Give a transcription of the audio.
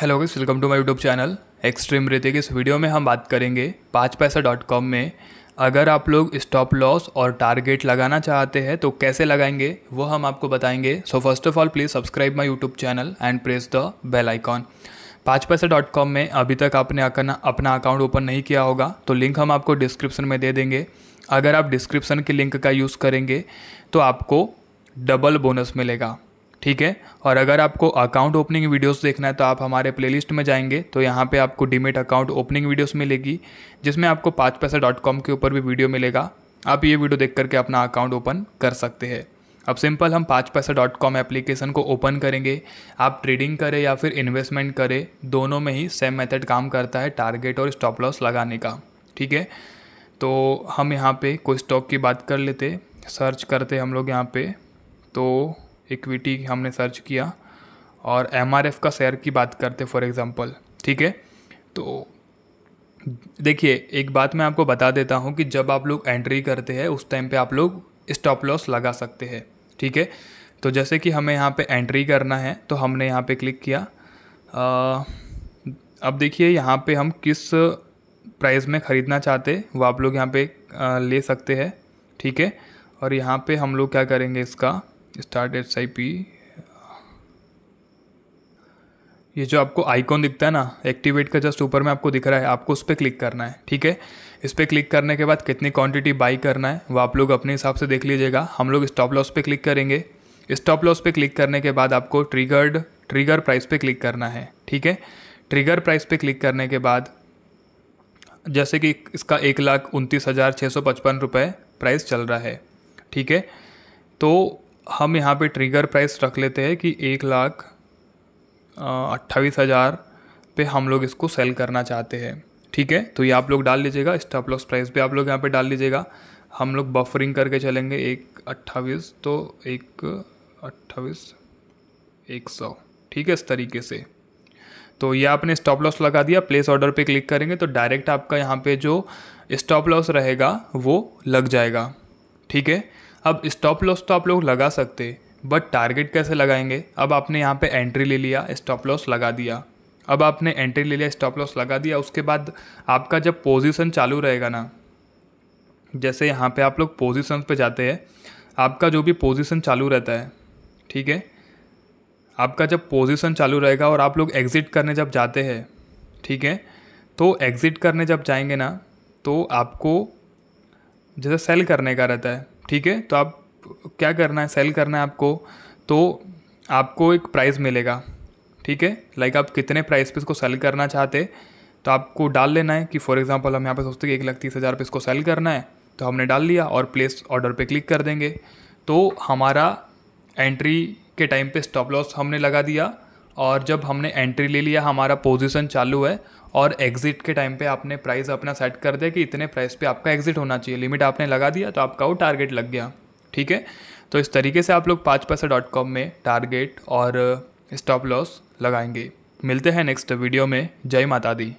hello guys welcome to my YouTube channel extreme के इस video में हम बात करेंगे पाँच पैसा डॉट कॉम में अगर आप लोग स्टॉप लॉस और टारगेट लगाना चाहते हैं तो कैसे लगाएंगे वो हम आपको बताएंगे so first of all please subscribe my YouTube channel and press the bell icon Paanch Paisa dot com में अभी तक आपने अपना अकाउंट ओपन नहीं किया होगा तो लिंक हम आपको डिस्क्रिप्शन में दे देंगे अगर आप डिस्क्रिप्शन के लिंक का यूज़ करेंगे तो आपको डबल बोनस मिलेगा ठीक है और अगर आपको अकाउंट ओपनिंग वीडियोस देखना है तो आप हमारे प्लेलिस्ट में जाएंगे तो यहाँ पे आपको डीमेट अकाउंट ओपनिंग वीडियोस मिलेगी जिसमें आपको पाँच पैसा डॉट कॉम के ऊपर भी वीडियो मिलेगा आप ये वीडियो देख करके अपना अकाउंट ओपन कर सकते हैं अब सिंपल हम Paanch Paisa dot com application को ओपन करेंगे आप ट्रेडिंग करें या फिर इन्वेस्टमेंट करें दोनों में ही सेम मेथड काम करता है टारगेट और स्टॉप लॉस लगाने का ठीक है तो हम यहाँ पे कोई स्टॉक की बात कर लेते सर्च करते हम लोग यहाँ पे तो इक्विटी हमने सर्च किया और एम का शेयर की बात करते फॉर एग्ज़ाम्पल ठीक है तो देखिए एक बात मैं आपको बता देता हूँ कि जब आप लोग एंट्री करते हैं उस टाइम पे आप लोग स्टॉप लॉस लगा सकते हैं ठीक है तो जैसे कि हमें यहाँ पे एंट्री करना है तो हमने यहाँ पे क्लिक किया आ, अब देखिए यहाँ पे हम किस प्राइस में ख़रीदना चाहते वो आप लोग यहाँ पे ले सकते हैं ठीक है और यहाँ पे हम लोग क्या करेंगे इसका स्टार्ट एस आई पी ये जो आपको आइकॉन दिखता है ना एक्टिवेट का जस्ट ऊपर में आपको दिख रहा है आपको उस पर क्लिक करना है ठीक है इस पर क्लिक करने के बाद कितनी क्वांटिटी बाई करना है वो आप लोग अपने हिसाब से देख लीजिएगा हम लोग स्टॉप लॉस पे क्लिक करेंगे स्टॉप लॉस पे क्लिक करने के बाद आपको ट्रिगर्ड ट्रिगर प्राइस पे क्लिक करना है ठीक है ट्रिगर प्राइस पे क्लिक करने के बाद जैसे कि इसका एक लाख उनतीस हज़ार छः सौ पचपन रुपये प्राइस चल रहा है ठीक है तो हम यहाँ पे ट्रिगर प्राइस रख लेते हैं कि एक लाख अट्ठाईस हज़ार पे हम लोग इसको सेल करना चाहते हैं ठीक है तो ये आप लोग डाल लीजिएगा स्टॉप लॉस प्राइस भी आप लोग यहाँ पे डाल लीजिएगा हम लोग बफरिंग करके चलेंगे एक अट्ठाईस तो एक अट्ठाईस एक सौ ठीक है इस तरीके से तो ये आपने स्टॉप लॉस लगा दिया प्लेस ऑर्डर पे क्लिक करेंगे तो डायरेक्ट आपका यहाँ पे जो स्टॉप लॉस रहेगा वो लग जाएगा ठीक है अब स्टॉप लॉस तो आप लोग लगा सकते बट टारगेट कैसे लगाएंगे अब आपने यहाँ पे एंट्री ले लिया स्टॉप लॉस लगा दिया अब आपने एंट्री ले लिया स्टॉप लॉस लगा दिया उसके बाद आपका जब पोजीशन चालू रहेगा ना जैसे यहाँ पे आप लोग पोजीशन पे जाते हैं आपका जो भी पोजीशन चालू रहता है ठीक है आपका जब पोजीशन चालू रहेगा और आप लोग एग्ज़िट करने जब जाते हैं ठीक है तो एग्ज़िट करने जब जाएंगे ना तो आपको जैसे सेल करने का रहता है ठीक है तो आप क्या करना है सेल करना है आपको तो आपको एक प्राइस मिलेगा ठीक है लाइक आप कितने प्राइस पे इसको सेल करना चाहते तो आपको डाल लेना है कि फॉर एग्जांपल हम यहाँ पे सोचते हैं कि एक लाख तीस हज़ार पे इसको सेल करना है तो हमने डाल लिया और प्लेस ऑर्डर पे क्लिक कर देंगे तो हमारा एंट्री के टाइम पे स्टॉप लॉस हमने लगा दिया और जब हमने एंट्री ले लिया हमारा पोजीशन चालू है और एग्ज़िट के टाइम पे आपने प्राइस अपना सेट कर दिया कि इतने प्राइस पे आपका एग्ज़िट होना चाहिए लिमिट आपने लगा दिया तो आपका वो टारगेट लग गया ठीक है तो इस तरीके से आप लोग पाँच पैसा डॉट कॉम में टारगेट और स्टॉप लॉस लगाएंगे मिलते हैं नेक्स्ट वीडियो में जय माता दी